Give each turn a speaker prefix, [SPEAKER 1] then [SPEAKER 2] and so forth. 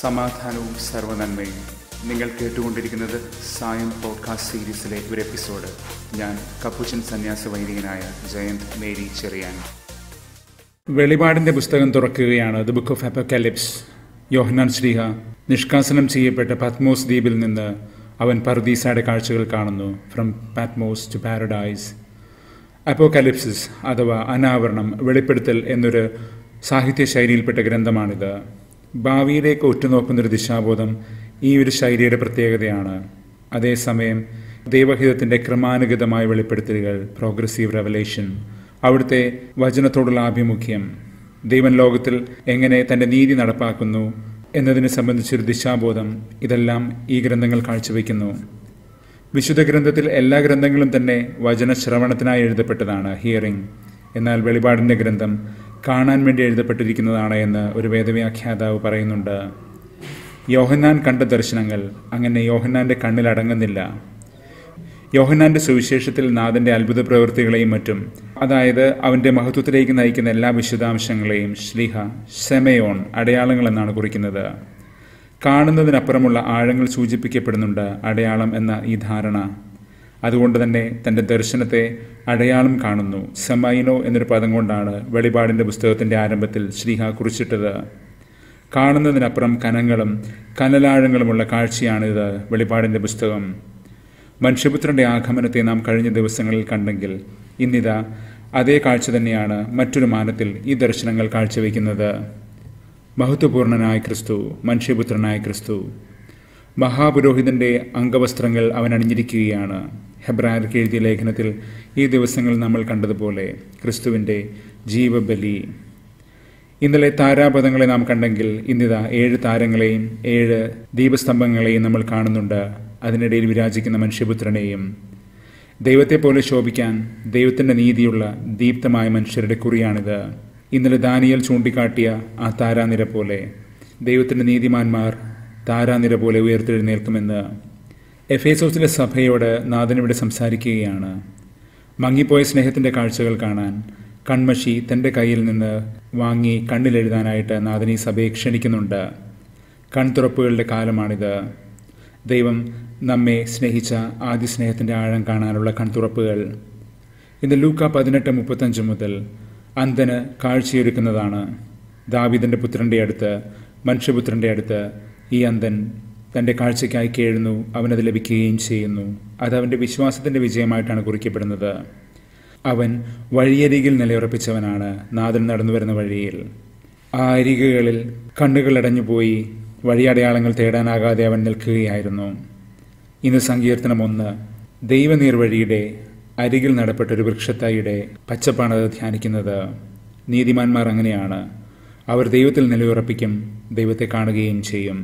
[SPEAKER 1] സമാധാനവും സർവനന്മയും നിങ്ങൾ കേട്ടുകൊണ്ടിരിക്കുന്നത് സായം പോഡ്കാസ്റ്റ് സീരീസിലെ ഒരു എപ്പിസോഡ് ഞാൻ കപ്പുച്ചൻ സന്യാസ വൈദികനായ ജയന്ത് മേരി ചെറിയാൻ വെളിപാടിന്റെ പുസ്തകം തുറക്കുകയാണ് the book of Apocalypse Yohannan ശ്രീഹ നിഷ്കാസനം ചെയ്യപ്പെട്ട പത്മോസ് ദ്വീപിൽ നിന്ന് അവൻ പർദീസയുടെ കാഴ്ചകൾ കാണുന്നു ഫ്രം പാത്മോസ് ടു പാരഡൈസ് അപ്പോകാലിപ്സിസ് അഥവാ അനാവരണം വെളിപ്പെടുത്തൽ എന്നൊരു സാഹിത്യ ശൈലിയിൽപ്പെട്ട ഗ്രന്ഥമാണിത് ഭാവിയിലേക്ക് ഉറ്റുനോക്കുന്നൊരു ദിശാബോധം ഈ ഒരു ശൈലിയുടെ പ്രത്യേകതയാണ് അതേസമയം ദൈവഹിതത്തിൻ്റെ ക്രമാനുഗതമായ വെളിപ്പെടുത്തലുകൾ പ്രോഗ്രസീവ് റെവലേഷൻ അവിടുത്തെ വചനത്തോടുള്ള ആഭിമുഖ്യം ദൈവൻ ലോകത്തിൽ എങ്ങനെ തൻ്റെ നീതി നടപ്പാക്കുന്നു എന്നതിനെ സംബന്ധിച്ചൊരു ദിശാബോധം ഇതെല്ലാം ഈ ഗ്രന്ഥങ്ങൾ കാഴ്ചവെക്കുന്നു വിശുദ്ധ ഗ്രന്ഥത്തിൽ എല്ലാ ഗ്രന്ഥങ്ങളും തന്നെ വചനശ്രവണത്തിനായി എഴുതപ്പെട്ടതാണ് ഹിയറിംഗ് എന്നാൽ വെളിപാടിൻ്റെ ഗ്രന്ഥം കാണാൻ വേണ്ടി എഴുതപ്പെട്ടിരിക്കുന്നതാണ് എന്ന് ഒരു വേദവ്യാഖ്യാതാവ് പറയുന്നുണ്ട് യോഹന്നാൻ കണ്ട ദർശനങ്ങൾ അങ്ങനെ യോഹന്നാൻ്റെ കണ്ണിൽ അടങ്ങുന്നില്ല യോഹന്നാൻ്റെ സുവിശേഷത്തിൽ നാഥൻ്റെ അത്ഭുത പ്രവൃത്തികളെയും മറ്റും അതായത് അവൻ്റെ മഹത്വത്തിലേക്ക് നയിക്കുന്ന എല്ലാ വിശദാംശങ്ങളെയും ശ്ലീഹ സെമയോൺ അടയാളങ്ങളെന്നാണ് കുറിക്കുന്നത് കാണുന്നതിനപ്പുറമുള്ള ആഴങ്ങൾ സൂചിപ്പിക്കപ്പെടുന്നുണ്ട് അടയാളം എന്ന ഈ ധാരണ അതുകൊണ്ട് തന്നെ തൻ്റെ ദർശനത്തെ അടയാളം കാണുന്നു സെമൈനോ എന്നൊരു പദം കൊണ്ടാണ് വെളിപാടിൻ്റെ പുസ്തകത്തിൻ്റെ ആരംഭത്തിൽ ശ്രീഹ കുറിച്ചിട്ടത് കാണുന്നതിനപ്പുറം കനങ്ങളും കനലാഴങ്ങളുമുള്ള കാഴ്ചയാണിത് വെളിപാടിൻ്റെ പുസ്തകം മനുഷ്യപുത്രൻ്റെ ആഗമനത്തെ നാം കഴിഞ്ഞ ദിവസങ്ങളിൽ കണ്ടെങ്കിൽ ഇന്നിതാ അതേ കാഴ്ച തന്നെയാണ് മറ്റൊരു മാനത്തിൽ ഈ ദർശനങ്ങൾ കാഴ്ചവെക്കുന്നത് മഹത്വപൂർണനായ ക്രിസ്തു മനുഷ്യപുത്രനായ ക്രിസ്തു മഹാപുരോഹിതൻ്റെ അംഗവസ്ത്രങ്ങൾ അവൻ അണിഞ്ഞിരിക്കുകയാണ് ഹെബ്രായർക്ക് എഴുതിയ ലേഖനത്തിൽ ഈ ദിവസങ്ങൾ നമ്മൾ കണ്ടതുപോലെ ക്രിസ്തുവിൻ്റെ ജീവബലി ഇന്നലെ താരാപഥങ്ങളെ നാം കണ്ടെങ്കിൽ ഇന്നിതാ ഏഴ് താരങ്ങളെയും ഏഴ് ദീപസ്തംഭങ്ങളെയും നമ്മൾ കാണുന്നുണ്ട് അതിനിടയിൽ വിരാജിക്കുന്ന മനുഷ്യപുത്രനെയും ദൈവത്തെപ്പോലെ ശോഭിക്കാൻ ദൈവത്തിൻ്റെ നീതിയുള്ള ദീപ്തമായ മനുഷ്യരുടെ കുറിയാണിത് ഇന്നലെ ദാനിയൽ ചൂണ്ടിക്കാട്ടിയ ആ താരാനിര പോലെ ദൈവത്തിൻ്റെ നീതിമാന്മാർ താരാനിര പോലെ ഉയർത്തെഴുന്നേൽക്കുമെന്ന് എഫേസോസിലെ സഭയോട് നാഥനിവിടെ സംസാരിക്കുകയാണ് മങ്ങിപ്പോയ സ്നേഹത്തിൻ്റെ കാഴ്ചകൾ കാണാൻ കൺമഷി തൻ്റെ കയ്യിൽ നിന്ന് വാങ്ങി കണ്ണിലെഴുതാനായിട്ട് നാഥൻ സഭയെ ക്ഷണിക്കുന്നുണ്ട് കൺതുറപ്പുകളുടെ കാലമാണിത് ദൈവം നമ്മെ സ്നേഹിച്ച ആദ്യ സ്നേഹത്തിൻ്റെ ആഴം കാണാനുള്ള കൺതുറപ്പുകൾ ഇന്ന് ലൂക്ക പതിനെട്ട് മുപ്പത്തഞ്ച് മുതൽ അന്ധന് കാഴ്ചയൊരുക്കുന്നതാണ് ദാവിദൻ്റെ പുത്രൻ്റെ അടുത്ത് മനുഷ്യപുത്രൻ്റെ അടുത്ത് ഈ അന്ധൻ തൻ്റെ കാഴ്ചയ്ക്കായി കേഴുന്നു അവനത് ലഭിക്കുകയും ചെയ്യുന്നു അത് അവൻ്റെ വിശ്വാസത്തിൻ്റെ വിജയമായിട്ടാണ് കുറിക്കപ്പെടുന്നത് അവൻ വഴിയരികിൽ നിലയുറപ്പിച്ചവനാണ് നാദൻ നടന്നു വരുന്ന വഴിയിൽ ആ അരികുകളിൽ കണ്ണുകളടഞ്ഞുപോയി വഴിയടയാളങ്ങൾ തേടാനാകാതെ അവൻ നിൽക്കുകയായിരുന്നു ഇന്ന് സങ്കീർത്തനം ഒന്ന് ദൈവനീർവഴിയുടെ അരികിൽ നടപ്പെട്ട ഒരു വൃക്ഷത്തൈയുടെ പച്ചപ്പാണത് ധ്യാനിക്കുന്നത് നീതിമാന്മാർ അങ്ങനെയാണ് അവർ ദൈവത്തിൽ നിലയുറപ്പിക്കും ദൈവത്തെ കാണുകയും ചെയ്യും